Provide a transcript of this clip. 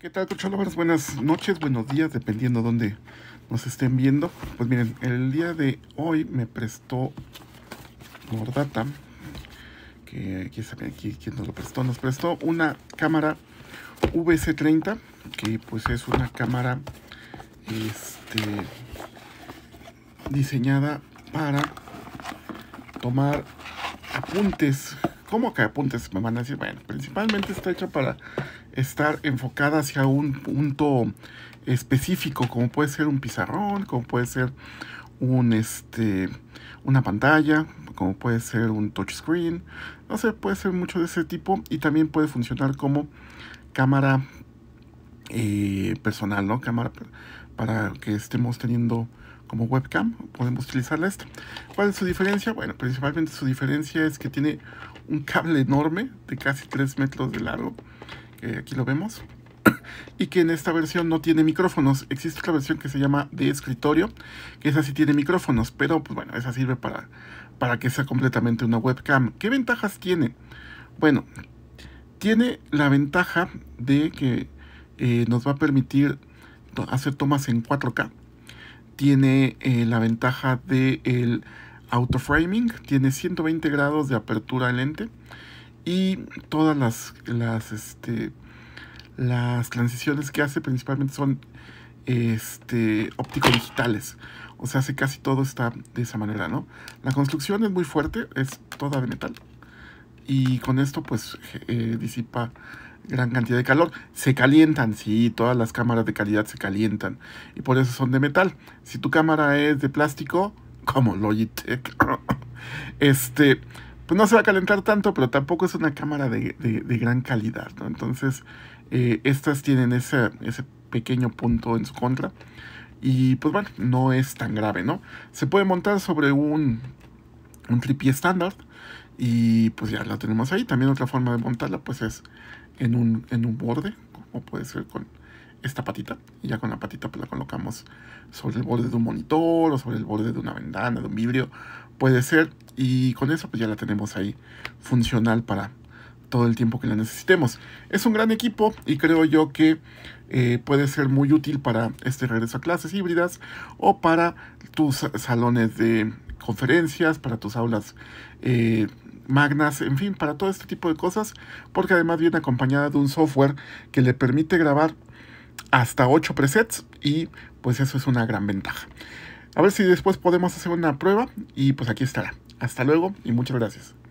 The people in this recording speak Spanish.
¿Qué tal, Buenas noches, buenos días, dependiendo dónde nos estén viendo. Pues miren, el día de hoy me prestó Mordata, que quién saben quién nos lo prestó. Nos prestó una cámara VC30, que pues es una cámara este, diseñada para tomar apuntes ¿Cómo que apuntes me van a decir, bueno, principalmente está hecha para estar enfocada hacia un punto específico, como puede ser un pizarrón, como puede ser un este una pantalla, como puede ser un touchscreen, no sé, puede ser mucho de ese tipo y también puede funcionar como cámara eh, personal, ¿no? Cámara para que estemos teniendo como webcam, podemos utilizarla esta. ¿Cuál es su diferencia? Bueno, principalmente su diferencia es que tiene un cable enorme de casi 3 metros de largo, que aquí lo vemos, y que en esta versión no tiene micrófonos. Existe otra versión que se llama de escritorio, que esa sí tiene micrófonos, pero pues bueno, esa sirve para, para que sea completamente una webcam. ¿Qué ventajas tiene? Bueno, tiene la ventaja de que eh, nos va a permitir hacer tomas en 4K. Tiene eh, la ventaja del auto autoframing, tiene 120 grados de apertura al lente y todas las, las, este, las transiciones que hace principalmente son este, óptico digitales. O sea, hace casi todo está de esa manera, ¿no? La construcción es muy fuerte, es toda de metal. Y con esto, pues, eh, disipa gran cantidad de calor. Se calientan, sí, todas las cámaras de calidad se calientan. Y por eso son de metal. Si tu cámara es de plástico, como Logitech, este, pues no se va a calentar tanto, pero tampoco es una cámara de, gran calidad, Entonces, eh, estas tienen ese, ese pequeño punto en su contra. Y pues bueno, no es tan grave, ¿no? Se puede montar sobre un, un estándar. Y pues ya la tenemos ahí. También otra forma de montarla pues es en un, borde, como puede ser con esta patita, y ya con la patita pues la colocamos sobre el borde de un monitor o sobre el borde de una ventana, de un vidrio, puede ser, y con eso pues ya la tenemos ahí funcional para todo el tiempo que la necesitemos. Es un gran equipo y creo yo que eh, puede ser muy útil para este regreso a clases híbridas o para tus salones de conferencias, para tus aulas eh, magnas, en fin, para todo este tipo de cosas, porque además viene acompañada de un software que le permite grabar hasta 8 presets y pues eso es una gran ventaja. A ver si después podemos hacer una prueba y pues aquí estará. Hasta luego y muchas gracias.